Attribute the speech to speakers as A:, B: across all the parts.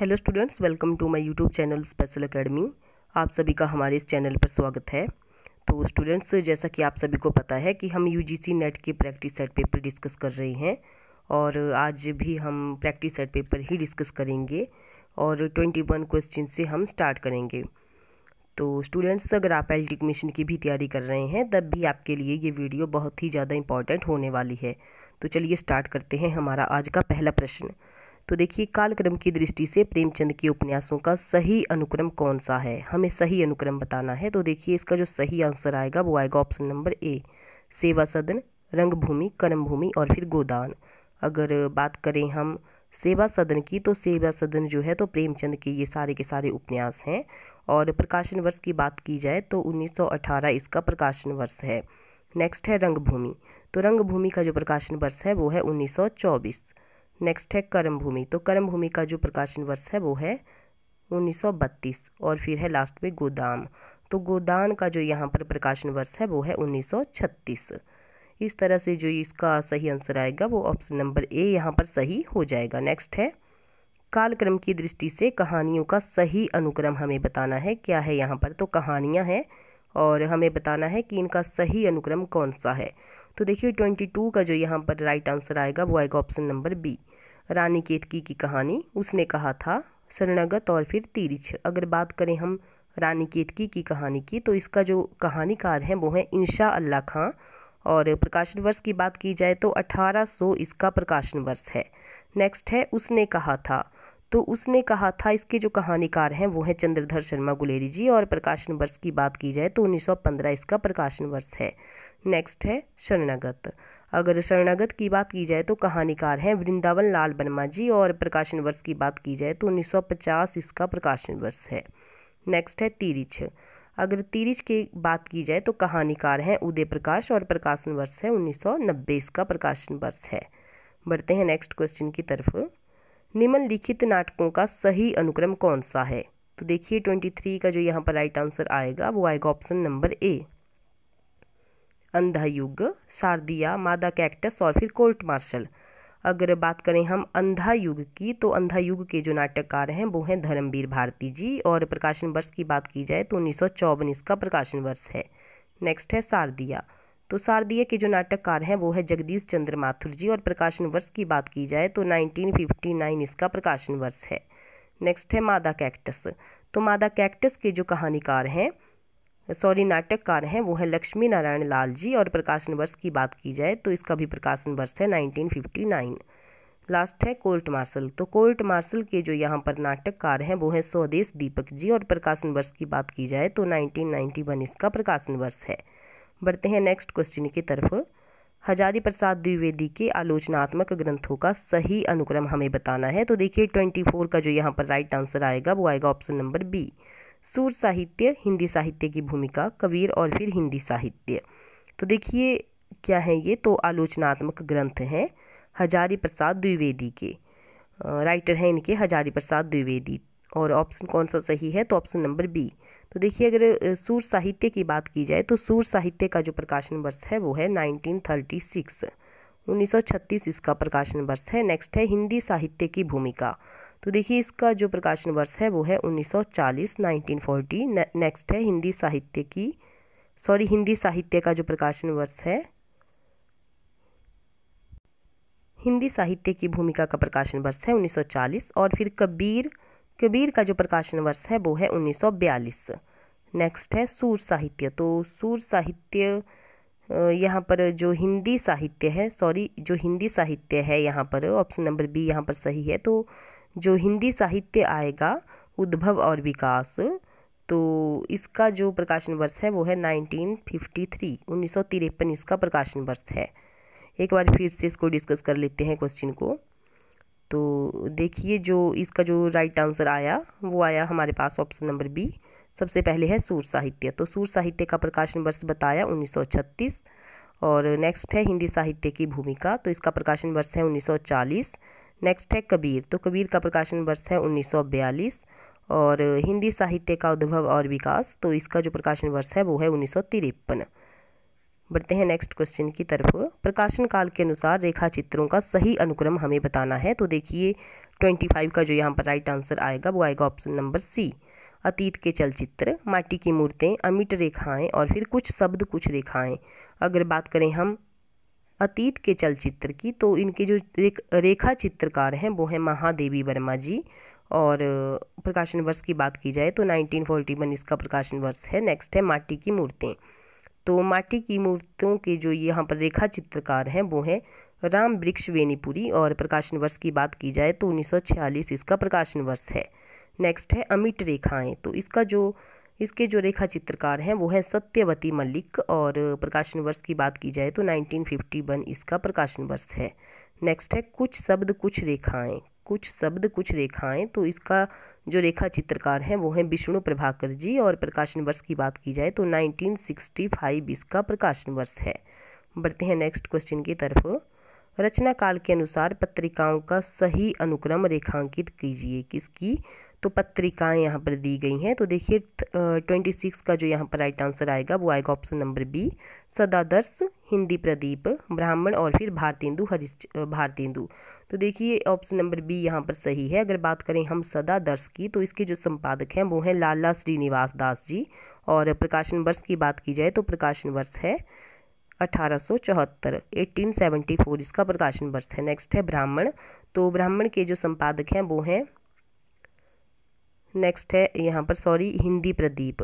A: hello students welcome to my YouTube channel special academy आप सभी का हमारे इस चैनल पर स्वागत है तो स्टूडेंट्स जैसा कि आप सभी को पता है कि हम यूजीसी नेट के प्रैक्टिस सेट पेपर डिस्कस कर रहे हैं और आज भी हम प्रैक्टिस सेट पेपर ही डिस्कस करेंगे और ट्वेंटी वन क्वेश्चन से हम स्टार्ट करेंगे तो स्टूडेंट्स अगर आप एल मिशन की भी तैयारी कर रहे हैं तब भी आपके लिए ये वीडियो बहुत ही ज़्यादा इंपॉर्टेंट होने वाली है तो चलिए स्टार्ट करते हैं हमारा आज का पहला प्रश्न तो देखिए कालक्रम की दृष्टि से प्रेमचंद के उपन्यासों का सही अनुक्रम कौन सा है हमें सही अनुक्रम बताना है तो देखिए इसका जो सही आंसर आएगा वो आएगा ऑप्शन नंबर ए सेवा सदन रंगभूमि कर्मभूमि और फिर गोदान अगर बात करें हम सेवा सदन की तो सेवा सदन जो है तो प्रेमचंद के ये सारे के सारे उपन्यास हैं और प्रकाशन वर्ष की बात की जाए तो 1918 इसका प्रकाशन वर्ष है नेक्स्ट है रंगभूमि तो रंगभूमि का जो प्रकाशन वर्ष है वो है 1924 नेक्स्ट है कर्म भूमि तो कर्म भूमि का जो प्रकाशन वर्ष है वो है 1932 और फिर है लास्ट में गोदान तो गोदान का जो यहाँ पर प्रकाशन वर्ष है वो है 1936 इस तरह से जो इसका सही आंसर आएगा वो ऑप्शन नंबर ए यहाँ पर सही हो जाएगा नेक्स्ट है कालक्रम की दृष्टि से कहानियों का सही अनुक्रम हमें बताना है क्या है यहाँ पर तो कहानियाँ हैं और हमें बताना है कि इनका सही अनुक्रम कौन सा है तो देखिए ट्वेंटी टू का जो यहाँ पर राइट आंसर आएगा वो आएगा option number B Rani Ketaki ki Kahani उसने कहा था शरणागत और फिर तीरछ अगर बात करें हम रानी केतकी की कहानी की तो इसका जो कहानीकार हैं वो हैं इंशा अल्लाह खां और प्रकाशन वर्ष की बात की जाए तो 1800 इसका प्रकाशन वर्ष है नेक्स्ट है उसने कहा था तो उसने कहा था इसके जो कहानीकार हैं वो हैं चंद्रधर शर्मा गुलेरी जी और प्रकाशन वर्ष की बात की जाए तो 1915 इसका प्रकाशन वर्ष है नेक्स्ट है शरणागत अगर शरणागत की बात की जाए तो कहानीकार हैं वृंदावन लाल वर्मा जी और प्रकाशन वर्ष की बात की जाए तो 1950 इसका प्रकाशन वर्ष है नेक्स्ट है तिरिछ अगर तीरिछ की बात की जाए तो कहानीकार हैं उदय प्रकाश और प्रकाशन वर्ष है 1990 इसका प्रकाशन वर्ष है बढ़ते हैं नेक्स्ट क्वेश्चन की तरफ निम्नलिखित नाटकों का सही अनुक्रम कौन सा है तो देखिए ट्वेंटी थ्री का जो यहाँ पर राइट आंसर आएगा वो आएगा ऑप्शन नंबर ए अंधा युग शारदिया मादा कैक्टस और फिर कोर्ट मार्शल अगर बात करें हम अंधा युग की तो अंधा युग के जो नाटककार हैं वो हैं धर्मवीर भारती जी और प्रकाशन वर्ष की बात की जाए तो उन्नीस का प्रकाशन वर्ष है नेक्स्ट है शारदिया तो शारदीय के जो नाटककार हैं वो है जगदीश चंद्र माथुर जी और प्रकाशन वर्ष की बात की जाए तो 1959 इसका प्रकाशन वर्ष है नेक्स्ट है मादा कैक्टस तो मादा कैक्टस के जो कहानीकार हैं सॉरी नाटककार हैं वो है लक्ष्मी नारायण लाल जी और प्रकाशन वर्ष की बात की जाए तो इसका भी प्रकाशन वर्ष है नाइनटीन लास्ट है कोर्ट मार्शल तो कोर्ट मार्शल के जो यहाँ पर नाटककार हैं वो है स्वदेश दीपक जी और प्रकाशन वर्ष की बात की जाए तो 1991 इसका प्रकाशन वर्ष है बढ़ते हैं नेक्स्ट क्वेश्चन की तरफ हजारी प्रसाद द्विवेदी के आलोचनात्मक ग्रंथों का सही अनुक्रम हमें बताना है तो देखिए ट्वेंटी फोर का जो यहाँ पर राइट आंसर आएगा वो आएगा ऑप्शन नंबर बी सूर साहित्य हिंदी साहित्य की भूमिका कबीर और फिर हिंदी साहित्य तो देखिए क्या है ये तो आलोचनात्मक ग्रंथ हैं हजारी प्रसाद द्विवेदी के राइटर हैं इनके हजारी प्रसाद द्विवेदी और ऑप्शन कौन सा सही है तो ऑप्शन नंबर बी तो देखिए अगर सूर साहित्य की बात की जाए तो सूर साहित्य का जो प्रकाशन वर्ष है वो है 1936 छत्तीस इसका प्रकाशन वर्ष है नेक्स्ट है हिंदी साहित्य की भूमिका तो देखिए इसका जो प्रकाशन वर्ष है वो है 1940 फोर्टी नेक्स्ट है हिंदी साहित्य की सॉरी हिंदी साहित्य का जो प्रकाशन वर्ष है हिंदी साहित्य की भूमिका का प्रकाशन वर्ष है 1940 और फिर कबीर कबीर का जो प्रकाशन वर्ष है वो है 1942 नेक्स्ट है सूर साहित्य तो सूर साहित्य यहाँ पर जो हिंदी साहित्य है सॉरी जो हिंदी साहित्य है यहाँ पर ऑप्शन नंबर बी यहाँ पर सही है तो जो हिंदी साहित्य आएगा उद्भव और विकास तो इसका जो प्रकाशन वर्ष है वो है 1953 तिरपन इसका प्रकाशन वर्ष है एक बार फिर से इसको डिस्कस कर लेते हैं क्वेश्चन को तो देखिए जो इसका जो राइट आंसर आया वो आया हमारे पास ऑप्शन नंबर बी सबसे पहले है सूर साहित्य तो सूर साहित्य का प्रकाशन वर्ष बताया 1936 और नेक्स्ट है हिंदी साहित्य की भूमिका तो इसका प्रकाशन वर्ष है 1940 नेक्स्ट है कबीर तो कबीर का प्रकाशन वर्ष है 1942 और हिंदी साहित्य का उद्भव और विकास तो इसका जो प्रकाशन वर्ष है वो है उन्नीस बढ़ते हैं नेक्स्ट क्वेश्चन की तरफ प्रकाशन काल के अनुसार रेखा चित्रों का सही अनुक्रम हमें बताना है तो देखिए ट्वेंटी फाइव का जो यहाँ पर राइट आंसर आएगा वो आएगा ऑप्शन नंबर सी अतीत के चलचित्र माटी की मूर्तें अमिट रेखाएं और फिर कुछ शब्द कुछ रेखाएं अगर बात करें हम अतीत के चलचित्र की तो इनके जो रेखा चित्रकार हैं वो हैं महादेवी वर्मा जी और प्रकाशन वर्ष की बात की जाए तो 1941 इसका प्रकाशन वर्ष है नेक्स्ट है माटी की मूर्तें तो माटी की मूर्तियों के जो यहाँ पर रेखा चित्रकार हैं वो हैं राम वृक्ष वेनीपुरी और प्रकाशन वर्ष की बात की जाए तो 1946 इसका प्रकाशन वर्ष है नेक्स्ट है अमिट रेखाएं तो इसका जो इसके जो रेखा चित्रकार हैं वो हैं सत्यवती मलिक और प्रकाशन वर्ष की बात की जाए तो 1951 इसका प्रकाशन वर्ष है नेक्स्ट है कुछ शब्द कुछ रेखाएं कुछ शब्द कुछ रेखाएं तो इसका जो रेखा चित्रकार हैं वो हैं विष्णु प्रभाकर जी और प्रकाशन वर्ष की बात की जाए तो 1965 इसका प्रकाशन वर्ष है बढ़ते हैं नेक्स्ट क्वेश्चन की तरफ रचना काल के अनुसार पत्रिकाओं का सही अनुक्रम रेखांकित कीजिए किसकी तो पत्रिकाएं यहाँ पर दी गई हैं तो देखिए ट्वेंटी सिक्स का जो यहाँ पर राइट आंसर आएगा वो आएगा option number B Sadadarsh Hindi Pradeep Brahman और फिर भारतेंदु हरिश्च भारतेंदु तो देखिए ऑप्शन नंबर बी यहाँ पर सही है अगर बात करें हम सदादर्श की तो इसके जो संपादक हैं वो हैं लाला श्रीनिवास दास जी और प्रकाशन वर्ष की बात की जाए तो प्रकाशन वर्ष है अठारह सौ चौहत्तर एटीन सेवेंटी फोर इसका प्रकाशन वर्ष है नेक्स्ट है ब्राह्मण तो ब्राह्मण के जो संपादक हैं वो हैं नेक्स्ट है यहाँ पर सॉरी हिंदी प्रदीप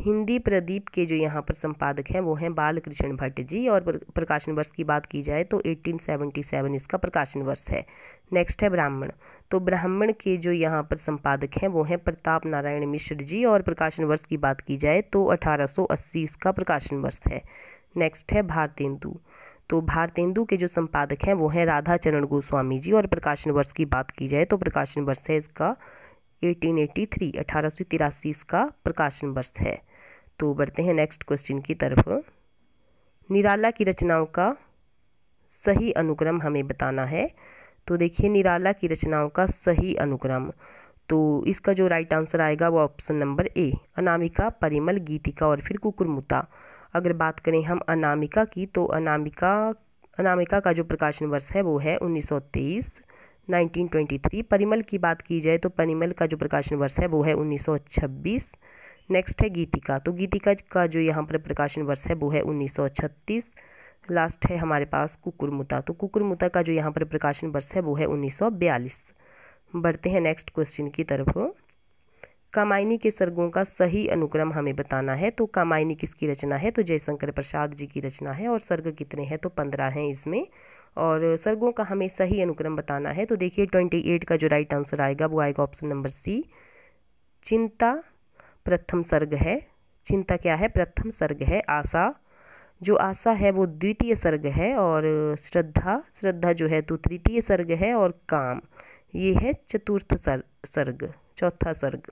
A: हिंदी प्रदीप के जो यहाँ पर संपादक हैं वो हैं बालकृष्ण भट्ट जी और प्रकाशन वर्ष की बात की जाए तो 1877 इसका प्रकाशन वर्ष है नेक्स्ट है ब्राह्मण तो ब्राह्मण के जो यहाँ पर संपादक हैं वो हैं प्रताप नारायण मिश्र जी और प्रकाशन वर्ष की बात की जाए तो 1880 इसका प्रकाशन वर्ष है नेक्स्ट है भारतेंदु तो भारतेंदु के जो संपादक हैं वो हैं राधा चरण गोस्वामी जी और प्रकाशन वर्ष की बात की जाए तो प्रकाशन वर्ष है इसका 1883 1883 इसका प्रकाशन वर्ष है तो बढ़ते हैं नेक्स्ट क्वेश्चन की तरफ निराला की रचनाओं का सही अनुक्रम हमें बताना है तो देखिए निराला की रचनाओं का सही अनुक्रम तो इसका जो राइट आंसर आएगा वो option number A Anamika Parimal Geetika और फिर कुकुरमुता अगर बात करें हम अनामिका की तो अनामिका अनामिका का जो प्रकाशन वर्ष है वो है 1923 1923 परिमल की बात की जाए तो परिमल का जो प्रकाशन वर्ष है वो है 1926 नेक्स्ट है गीतिका तो गीतिका का जो यहाँ पर प्रकाशन वर्ष है वो है 1936 लास्ट है हमारे पास कुकुरमुता तो कुकुरमुता का जो यहाँ पर प्रकाशन वर्ष है वो है 1942 बढ़ते हैं नेक्स्ट क्वेश्चन की तरफ कामायनी के सर्गों का सही अनुक्रम हमें बताना है तो कामायनी किसकी रचना है तो जयशंकर प्रसाद जी की रचना है और सर्ग कितने हैं तो पंद्रह हैं इसमें और सर्गों का हमें सही अनुक्रम बताना है तो देखिए ट्वेंटी एट का जो राइट आंसर आएगा वो आएगा ऑप्शन नंबर सी चिंता प्रथम सर्ग है चिंता क्या है प्रथम सर्ग है आशा जो आशा है वो द्वितीय सर्ग है और श्रद्धा श्रद्धा जो है तो तृतीय सर्ग है और काम ये है चतुर्थ सर सर्ग चौथा सर्ग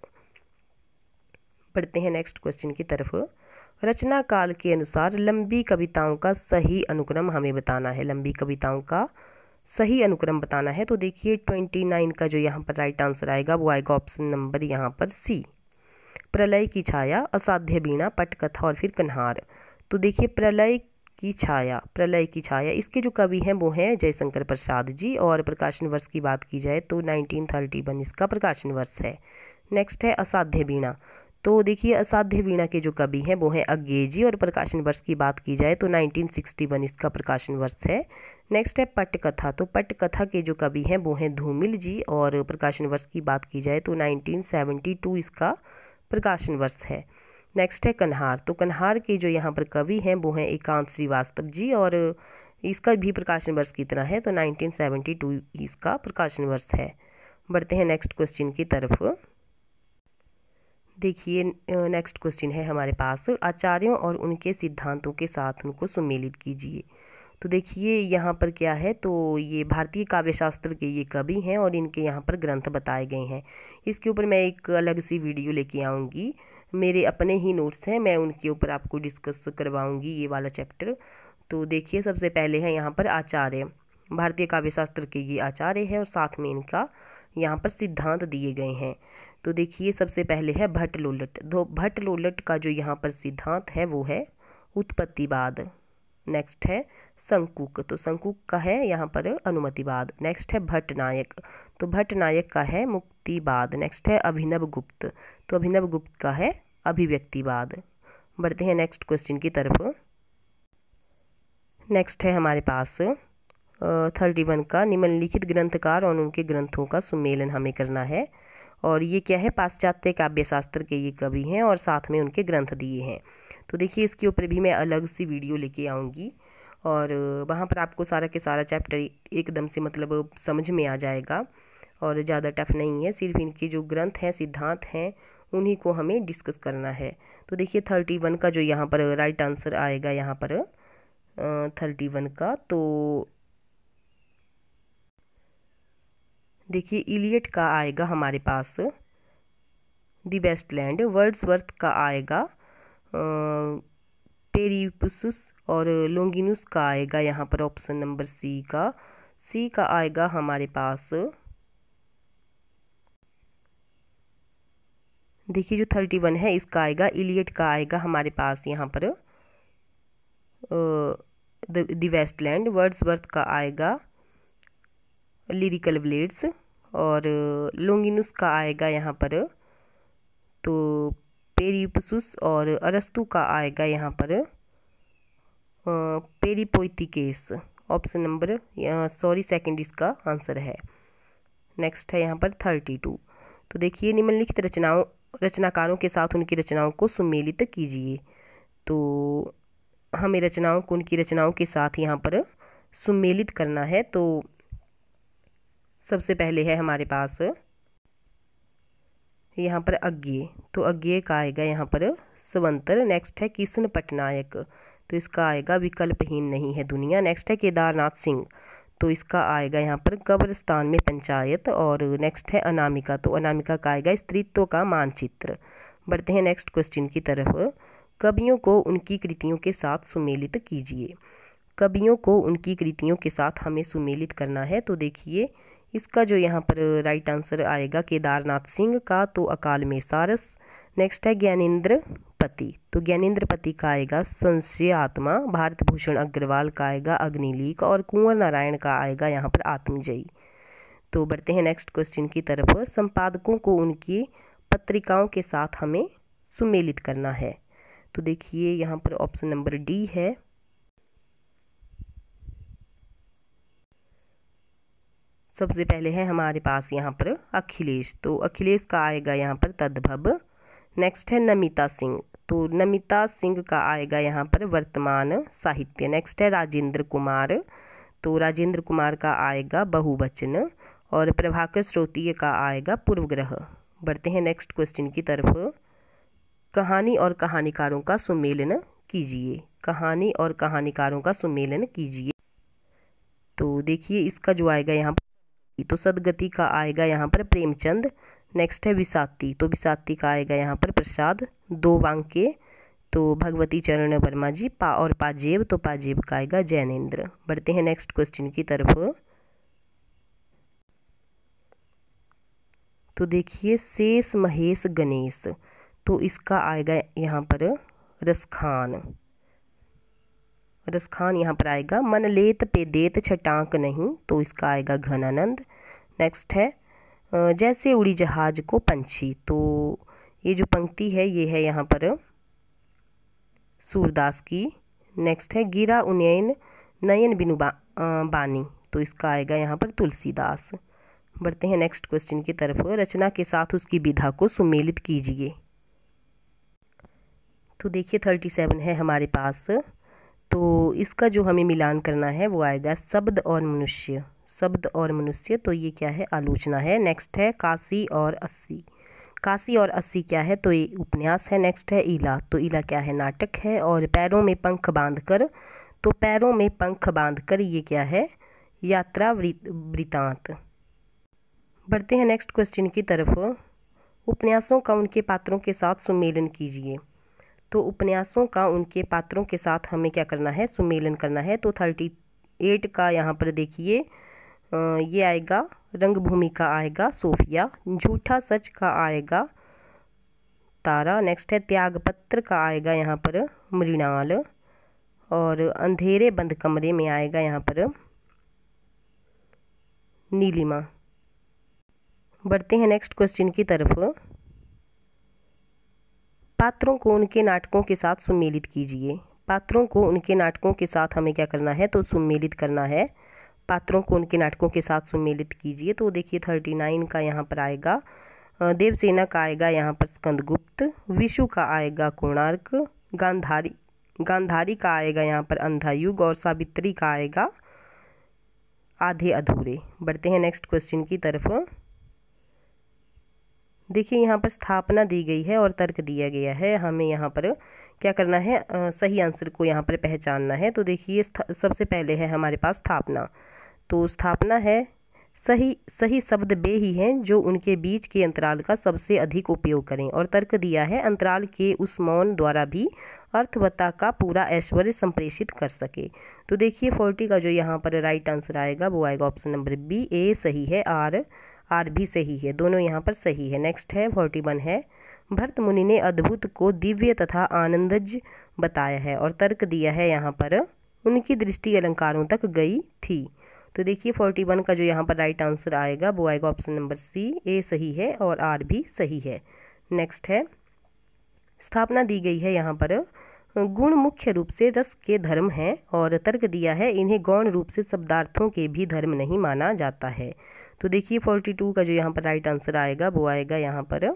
A: पढ़ते हैं नेक्स्ट क्वेश्चन की तरफ रचना काल के अनुसार लंबी कविताओं का सही अनुक्रम हमें बताना है लंबी कविताओं का सही अनुक्रम बताना है तो देखिए ट्वेंटी नाइन का जो यहाँ पर राइट आंसर आएगा वो आएगा ऑप्शन नंबर यहाँ पर सी प्रलय की छाया असाध्य बीणा पटकथा और फिर कन्हार तो देखिए प्रलय की छाया प्रलय की छाया इसके जो कवि हैं वो हैं जयशंकर प्रसाद जी और प्रकाशन वर्ष की बात की जाए तो 1931 इसका प्रकाशन वर्ष है नेक्स्ट है असाध्य बीणा तो देखिए असाध्य वीणा के जो कवि हैं वो हैं जी और प्रकाशन वर्ष की बात की जाए तो 1961 इसका प्रकाशन वर्ष है नेक्स्ट है पटकथा तो पटकथा के जो कवि हैं वो हैं धूमिल जी और प्रकाशन वर्ष की बात की जाए तो 1972 इसका प्रकाशन वर्ष है नेक्स्ट है कन्हार तो कन्हार के जो यहाँ पर कवि हैं वो हैं एकांत श्रीवास्तव जी और इसका भी प्रकाशन वर्ष की तरह है तो 1972 इसका प्रकाशन वर्ष है बढ़ते हैं नेक्स्ट क्वेश्चन की तरफ देखिए नेक्स्ट क्वेश्चन है हमारे पास आचार्यों और उनके सिद्धांतों के साथ उनको सुमेलित कीजिए तो देखिए यहाँ पर क्या है तो ये भारतीय काव्यशास्त्र के ये कवि हैं और इनके यहाँ पर ग्रंथ बताए गए हैं इसके ऊपर मैं एक अलग सी वीडियो लेके आऊँगी मेरे अपने ही नोट्स हैं मैं उनके ऊपर आपको डिस्कस करवाऊँगी ये वाला चैप्टर तो देखिए सबसे पहले है यहाँ पर आचार्य भारतीय काव्यशास्त्र के ये आचार्य हैं और साथ में इनका यहाँ पर सिद्धांत दिए गए हैं तो देखिए सबसे पहले है भट्ट लोलट तो भट्ट लोलट का जो यहाँ पर सिद्धांत है वो है उत्पत्तिवाद नेक्स्ट है संकुक तो संकुक का है यहाँ पर अनुमतिवाद नेक्स्ट है भट्ट नायक तो भट्ट नायक का है मुक्तिवाद नेक्स्ट है अभिनव गुप्त तो अभिनव गुप्त का है अभिव्यक्तिवाद बढ़ते हैं नेक्स्ट क्वेश्चन की तरफ नेक्स्ट है हमारे पास थर्टी वन का निम्नलिखित ग्रंथकार और उनके ग्रंथों का सुमेलन हमें करना है और ये क्या है पाश्चात्य काव्य शास्त्र के ये कवि हैं और साथ में उनके ग्रंथ दिए हैं तो देखिए इसके ऊपर भी मैं अलग सी वीडियो लेके आऊँगी और वहाँ पर आपको सारा के सारा चैप्टर एकदम से मतलब समझ में आ जाएगा और ज़्यादा टफ नहीं है सिर्फ इनके जो ग्रंथ हैं सिद्धांत हैं उन्हीं को हमें डिस्कस करना है तो देखिए थर्टी वन का जो यहाँ पर राइट आंसर आएगा यहाँ पर थर्टी वन का तो देखिए इलियट का आएगा हमारे पास दी बेस्ट लैंड वर्ड्सवर्थ का आएगा पेरीपुसुस और लोंगिनुस का आएगा यहाँ पर ऑप्शन नंबर सी का सी का आएगा हमारे पास देखिए जो थर्टी वन है इसका आएगा इलियट का आएगा हमारे पास यहाँ पर द वर्ड्स वर्थ का आएगा लिरिकल ब्लेड्स और लोंगिनुस का आएगा यहाँ पर तो पेरीपसुस और अरस्तु का आएगा यहाँ पर case option number sorry second इसका आंसर है नेक्स्ट है यहाँ पर थर्टी टू तो देखिए निम्नलिखित रचनाओं रचनाकारों के साथ उनकी रचनाओं को सुमेलित कीजिए तो हमें रचनाओं को उनकी रचनाओं के साथ यहाँ पर सुमेलित करना है तो सबसे पहले है हमारे पास यहाँ पर अज्ञे तो अज्ञे का आएगा यहाँ पर स्वंतर नेक्स्ट है किशन पटनायक तो इसका आएगा विकल्पहीन नहीं है दुनिया नेक्स्ट है केदारनाथ सिंह तो इसका आएगा यहाँ पर कब्रस्तान में पंचायत और नेक्स्ट है अनामिका तो अनामिका का आएगा स्त्रीत्व का मानचित्र बढ़ते हैं नेक्स्ट क्वेश्चन की तरफ कवियों को उनकी कृतियों के साथ सुमेलित कीजिए कवियों को उनकी कृतियों के साथ हमें सुमेलित करना है तो देखिए इसका जो यहाँ पर राइट आंसर आएगा केदारनाथ सिंह का तो अकाल में सारस नेक्स्ट है ज्ञानेन्द्र पति तो ज्ञानेन्द्र पति का आएगा संशय आत्मा भारत भूषण अग्रवाल का आएगा अग्निलीक और कुंवर नारायण का आएगा यहाँ पर आत्मजयी तो बढ़ते हैं नेक्स्ट क्वेश्चन की तरफ संपादकों को उनकी पत्रिकाओं के साथ हमें सुमेलित करना है तो देखिए यहाँ पर ऑप्शन नंबर डी है सबसे पहले है हमारे पास यहाँ पर अखिलेश तो अखिलेश का आएगा यहाँ पर तद्भव नेक्स्ट है नमिता सिंह तो नमिता सिंह का आएगा यहाँ पर वर्तमान साहित्य नेक्स्ट है राजेंद्र कुमार तो राजेंद्र कुमार का आएगा बहुवचन और प्रभाकर श्रोतीय का आएगा पूर्वग्रह बढ़ते हैं नेक्स्ट क्वेश्चन की तरफ कहानी और कहानीकारों का सुमेलन कीजिए कहानी और कहानीकारों का सुमेलन कीजिए तो देखिए इसका जो आएगा यहाँ पर तो सदगति का आएगा यहाँ पर प्रेमचंद नेक्स्ट है विसाती तो विसाती का आएगा यहाँ पर प्रसाद दो वांके तो भगवती चरण वर्मा जी पा और पाजेब तो पाजेब का आएगा जैनेन्द्र बढ़ते हैं नेक्स्ट क्वेश्चन की तरफ तो देखिए शेष महेश गणेश तो इसका आएगा यहाँ पर रसखान रसखान यहाँ पर आएगा मन लेत पे देत छटांक नहीं तो इसका आएगा घनानंद नेक्स्ट है जैसे उड़ी जहाज को पंछी तो ये जो पंक्ति है ये है यहाँ पर सूरदास की नेक्स्ट है गिरा उन्नयन नयन बिनु बा, बानी तो इसका आएगा यहाँ पर तुलसीदास बढ़ते हैं नेक्स्ट क्वेश्चन की तरफ रचना के साथ उसकी विधा को सुमेलित कीजिए तो देखिए थर्टी सेवन है हमारे पास तो इसका जो हमें मिलान करना है वो आएगा शब्द और मनुष्य शब्द और मनुष्य तो ये क्या है आलोचना है नेक्स्ट है काशी और अस्सी काशी और अस्सी क्या है तो ये उपन्यास है नेक्स्ट है ईला तो ईला क्या है नाटक है और पैरों में पंख बांध कर तो पैरों में पंख बांध कर ये क्या है यात्रा वृतांत बढ़ते हैं नेक्स्ट क्वेश्चन की तरफ उपन्यासों का उनके पात्रों के साथ सुमेलन कीजिए तो उपन्यासों का उनके पात्रों के साथ हमें क्या करना है सुमेलन करना है तो थर्टी एट का यहाँ पर देखिए ये आएगा रंगभूमि का आएगा सोफिया झूठा सच का आएगा तारा नेक्स्ट है त्यागपत्र का आएगा यहाँ पर मृणाल और अंधेरे बंद कमरे में आएगा यहाँ पर नीलिमा बढ़ते हैं नेक्स्ट क्वेश्चन की तरफ पात्रों को उनके नाटकों के साथ सुमेलित कीजिए पात्रों को उनके नाटकों के साथ हमें क्या करना है तो सुमेलित करना है पात्रों को उनके नाटकों के साथ सुमेलित कीजिए तो देखिए थर्टी नाइन का यहाँ पर आएगा देवसेना का आएगा यहाँ पर स्कंदगुप्त विशु का आएगा कोणार्क गांधारी गांधारी का आएगा यहाँ पर अंधायुग और सावित्री का आएगा आधे अधूरे बढ़ते हैं नेक्स्ट क्वेश्चन की तरफ देखिए यहाँ पर स्थापना दी गई है और तर्क दिया गया है हमें यहाँ पर क्या करना है आ, सही आंसर को यहाँ पर पहचानना है तो देखिए सबसे पहले है हमारे पास स्थापना तो स्थापना है सही सही शब्द बे ही हैं जो उनके बीच के अंतराल का सबसे अधिक उपयोग करें और तर्क दिया है अंतराल के उस मौन द्वारा भी अर्थवत्ता का पूरा ऐश्वर्य संप्रेषित कर सके तो देखिए फोर्टी का जो यहाँ पर राइट आंसर आएगा वो आएगा ऑप्शन नंबर बी ए सही है आर आर भी सही है दोनों यहाँ पर सही है नेक्स्ट है फोर्टी वन है भरत मुनि ने अद्भुत को दिव्य तथा आनंदज बताया है और तर्क दिया है यहाँ पर उनकी दृष्टि अलंकारों तक गई थी तो देखिए फोर्टी वन का जो यहाँ पर राइट आंसर आएगा वो आएगा ऑप्शन नंबर सी ए सही है और आर भी सही है नेक्स्ट है स्थापना दी गई है यहाँ पर गुण मुख्य रूप से रस के धर्म हैं और तर्क दिया है इन्हें गौण रूप से शब्दार्थों के भी धर्म नहीं माना जाता है तो देखिए फोर्टी टू का जो यहाँ पर राइट आंसर आएगा वो आएगा यहाँ पर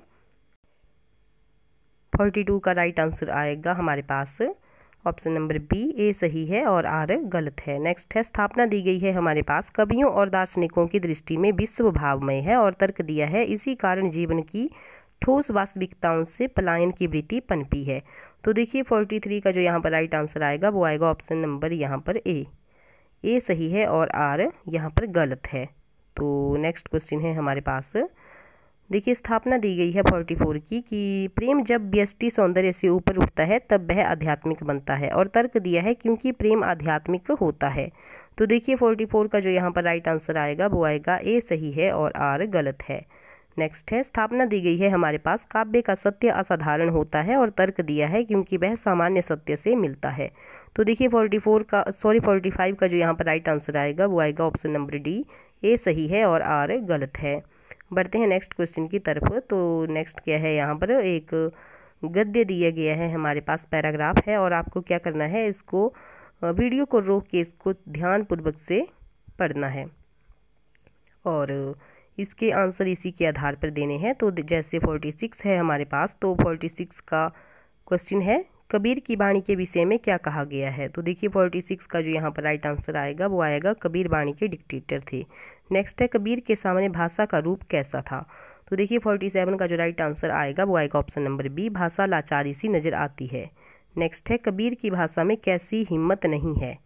A: फोर्टी टू का राइट आंसर आएगा हमारे पास ऑप्शन नंबर बी ए सही है और आर गलत है नेक्स्ट है स्थापना दी गई है हमारे पास कवियों और दार्शनिकों की दृष्टि में विश्व भावमय है और तर्क दिया है इसी कारण जीवन की ठोस वास्तविकताओं से पलायन की वृत्ति पनपी है तो देखिए फोर्टी थ्री का जो यहाँ पर राइट आंसर आएगा वो आएगा ऑप्शन नंबर यहाँ पर ए ए सही है और आर यहाँ पर गलत है तो नेक्स्ट क्वेश्चन है हमारे पास देखिए स्थापना दी गई है फोर्टी फोर की कि प्रेम जब व्यष्टि सौंदर्य से ऊपर उठता है तब वह आध्यात्मिक बनता है और तर्क दिया है क्योंकि प्रेम आध्यात्मिक होता है तो देखिए फोर्टी फोर का जो यहाँ पर राइट आंसर आएगा वो आएगा ए सही है और आर गलत है नेक्स्ट है स्थापना दी गई है हमारे पास काव्य का सत्य असाधारण होता है और तर्क दिया है क्योंकि वह सामान्य सत्य से मिलता है तो देखिए फोर्टी फोर का सॉरी फोर्टी फाइव का जो यहाँ पर राइट आंसर आएगा वो आएगा ऑप्शन नंबर डी ए सही है और आर गलत है बढ़ते हैं नेक्स्ट क्वेश्चन की तरफ तो नेक्स्ट क्या है यहाँ पर एक गद्य दिया गया है हमारे पास पैराग्राफ है और आपको क्या करना है इसको वीडियो को रोक के इसको ध्यानपूर्वक से पढ़ना है और इसके आंसर इसी के आधार पर देने हैं तो जैसे फोर्टी सिक्स है हमारे पास तो फोर्टी सिक्स का क्वेश्चन है कबीर की बाणी के विषय में क्या कहा गया है तो देखिए फोर्टी सिक्स का जो यहाँ पर राइट आंसर आएगा वो आएगा कबीर बाणी के डिक्टेटर थे नेक्स्ट है कबीर के सामने भाषा का रूप कैसा था तो देखिए फोर्टी सेवन का जो राइट आंसर आएगा वो आएगा ऑप्शन नंबर बी भाषा लाचारी सी नज़र आती है नेक्स्ट है कबीर की भाषा में कैसी हिम्मत नहीं है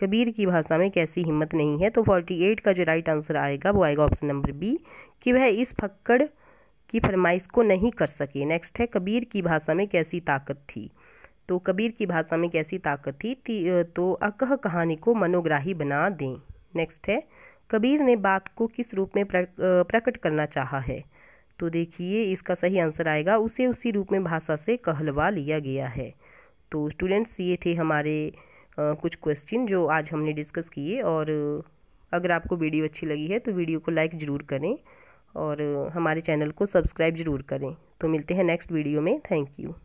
A: कबीर की भाषा में कैसी हिम्मत नहीं है तो फोर्टी एट का जो राइट आंसर आएगा वो आएगा ऑप्शन नंबर बी कि वह इस फक्कड़ की फरमाइश को नहीं कर सके नेक्स्ट है कबीर की भाषा में कैसी ताकत थी तो कबीर की भाषा में कैसी ताकत थी, तो अकह कहानी को मनोग्राही बना दें नेक्स्ट है कबीर ने बात को किस रूप में प्रकट करना चाहा है तो देखिए इसका सही आंसर आएगा उसे उसी रूप में भाषा से कहलवा लिया गया है तो स्टूडेंट्स ये थे हमारे आ, कुछ क्वेश्चन जो आज हमने डिस्कस किए और अगर आपको वीडियो अच्छी लगी है तो वीडियो को लाइक ज़रूर करें और हमारे चैनल को सब्सक्राइब ज़रूर करें तो मिलते हैं नेक्स्ट वीडियो में थैंक यू